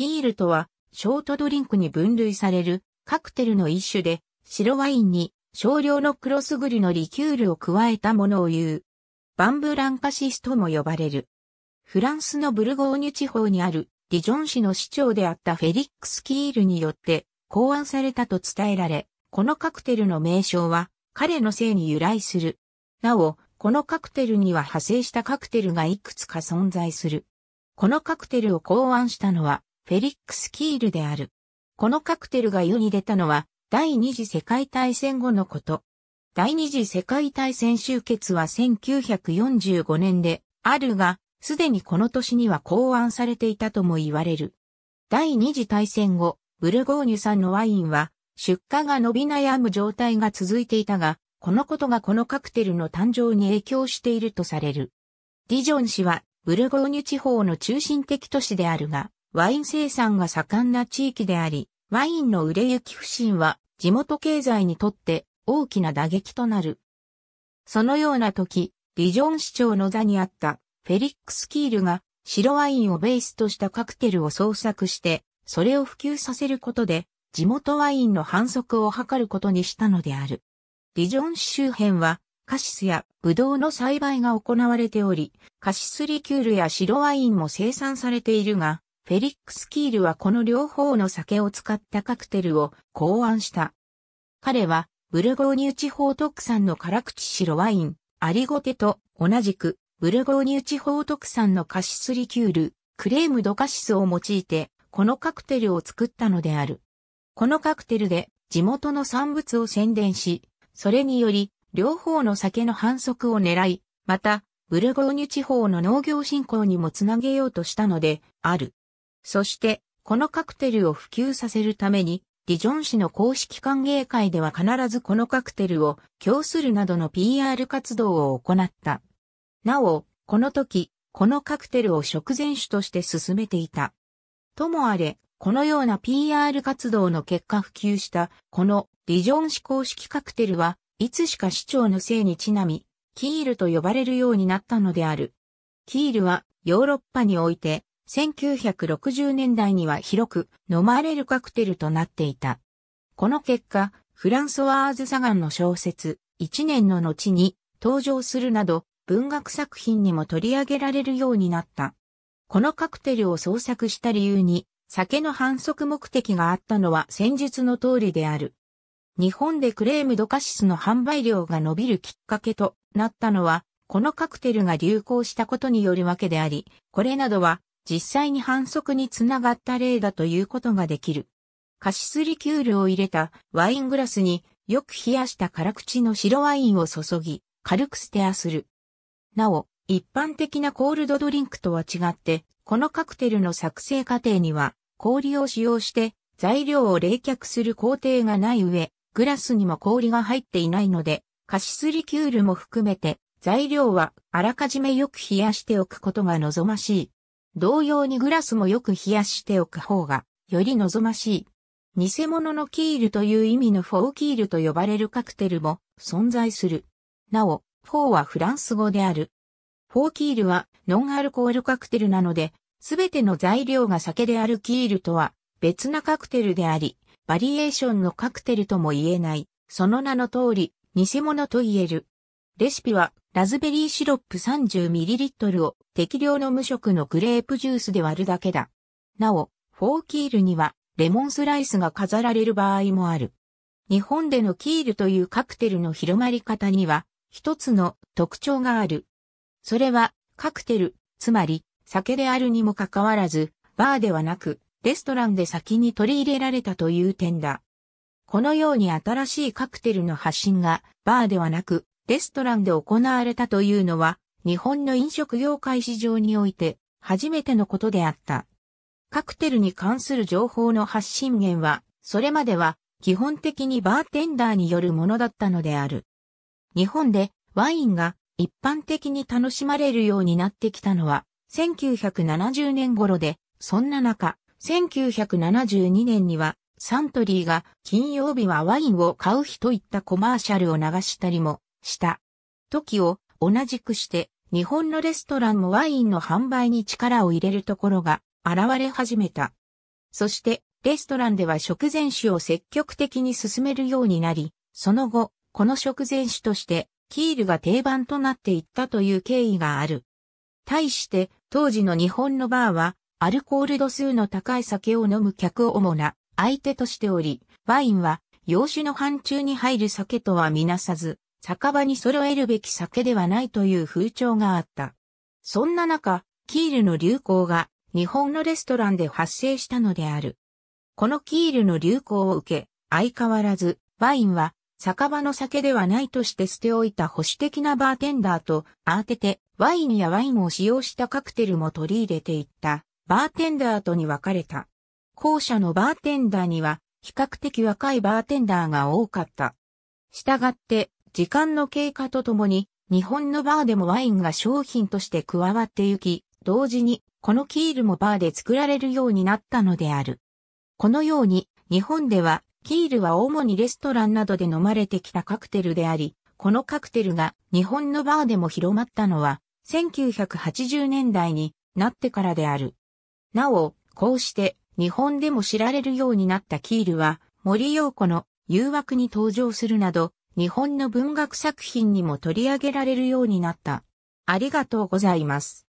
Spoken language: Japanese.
ティールとは、ショートドリンクに分類されるカクテルの一種で、白ワインに少量の黒すぐりのリキュールを加えたものを言う。バンブランカシスとも呼ばれる。フランスのブルゴーニュ地方にあるディジョン市の市長であったフェリックス・キールによって考案されたと伝えられ、このカクテルの名称は彼のせいに由来する。なお、このカクテルには派生したカクテルがいくつか存在する。このカクテルを考案したのは、フェリックス・キールである。このカクテルが世に出たのは、第二次世界大戦後のこと。第二次世界大戦終結は1945年で、あるが、すでにこの年には考案されていたとも言われる。第二次大戦後、ブルゴーニュ産のワインは、出荷が伸び悩む状態が続いていたが、このことがこのカクテルの誕生に影響しているとされる。ディジョン氏は、ブルゴーニュ地方の中心的都市であるが、ワイン生産が盛んな地域であり、ワインの売れ行き不振は地元経済にとって大きな打撃となる。そのような時、ディジョン市長の座にあったフェリックス・キールが白ワインをベースとしたカクテルを創作して、それを普及させることで地元ワインの反則を図ることにしたのである。ディジョン市周辺はカシスやブドウの栽培が行われており、カシスリキュールや白ワインも生産されているが、フェリックス・キールはこの両方の酒を使ったカクテルを考案した。彼は、ブルゴーニュ地方特産の辛口白ワイン、アリゴテと同じく、ブルゴーニュ地方特産のカシスリキュール、クレームドカシスを用いて、このカクテルを作ったのである。このカクテルで地元の産物を宣伝し、それにより両方の酒の反則を狙い、またブルゴーニュ地方の農業振興にもつなげようとしたのである。そして、このカクテルを普及させるために、ディジョン氏の公式歓迎会では必ずこのカクテルを供するなどの PR 活動を行った。なお、この時、このカクテルを食前酒として進めていた。ともあれ、このような PR 活動の結果普及した、このディジョン氏公式カクテルは、いつしか市長のせいにちなみ、キールと呼ばれるようになったのである。キールはヨーロッパにおいて1960年代には広く飲まれるカクテルとなっていた。この結果、フランソワーズ・サガンの小説、一年の後に登場するなど、文学作品にも取り上げられるようになった。このカクテルを創作した理由に、酒の反則目的があったのは戦術の通りである。日本でクレームドカシスの販売量が伸びるきっかけとなったのは、このカクテルが流行したことによるわけであり、これなどは実際に反則につながった例だということができる。カシスリキュールを入れたワイングラスによく冷やした辛口の白ワインを注ぎ、軽くステアする。なお、一般的なコールドドリンクとは違って、このカクテルの作成過程には氷を使用して材料を冷却する工程がない上、グラスにも氷が入っていないので、カシスリキュールも含めて材料はあらかじめよく冷やしておくことが望ましい。同様にグラスもよく冷やしておく方が、より望ましい。偽物のキールという意味のフォーキールと呼ばれるカクテルも存在する。なお、フォーはフランス語である。フォーキールはノンアルコールカクテルなので、すべての材料が酒であるキールとは別なカクテルであり、バリエーションのカクテルとも言えない。その名の通り、偽物と言える。レシピは、ラズベリーシロップ 30ml を適量の無色のグレープジュースで割るだけだ。なお、フォーキールには、レモンスライスが飾られる場合もある。日本でのキールというカクテルの広まり方には、一つの特徴がある。それは、カクテル、つまり、酒であるにもかかわらず、バーではなく、レストランで先に取り入れられたという点だ。このように新しいカクテルの発信が、バーではなく、レストランで行われたというのは、日本の飲食業界市場において初めてのことであった。カクテルに関する情報の発信源は、それまでは基本的にバーテンダーによるものだったのである。日本でワインが一般的に楽しまれるようになってきたのは、1970年頃で、そんな中、1972年にはサントリーが金曜日はワインを買う日といったコマーシャルを流したりもした。時を同じくして、日本のレストランもワインの販売に力を入れるところが現れ始めた。そして、レストランでは食前酒を積極的に進めるようになり、その後、この食前酒として、キールが定番となっていったという経緯がある。対して、当時の日本のバーは、アルコール度数の高い酒を飲む客を主な相手としており、ワインは、洋酒の範疇に入る酒とはみなさず、酒場に揃えるべき酒ではないという風潮があった。そんな中、キールの流行が日本のレストランで発生したのである。このキールの流行を受け、相変わらず、ワインは酒場の酒ではないとして捨ておいた保守的なバーテンダーとあてて、ワインやワインを使用したカクテルも取り入れていった、バーテンダーとに分かれた。後者のバーテンダーには、比較的若いバーテンダーが多かった。したがって、時間の経過とともに、日本のバーでもワインが商品として加わってゆき、同時に、このキールもバーで作られるようになったのである。このように、日本では、キールは主にレストランなどで飲まれてきたカクテルであり、このカクテルが日本のバーでも広まったのは、1980年代になってからである。なお、こうして日本でも知られるようになったキールは、森陽子の誘惑に登場するなど、日本の文学作品にも取り上げられるようになった。ありがとうございます。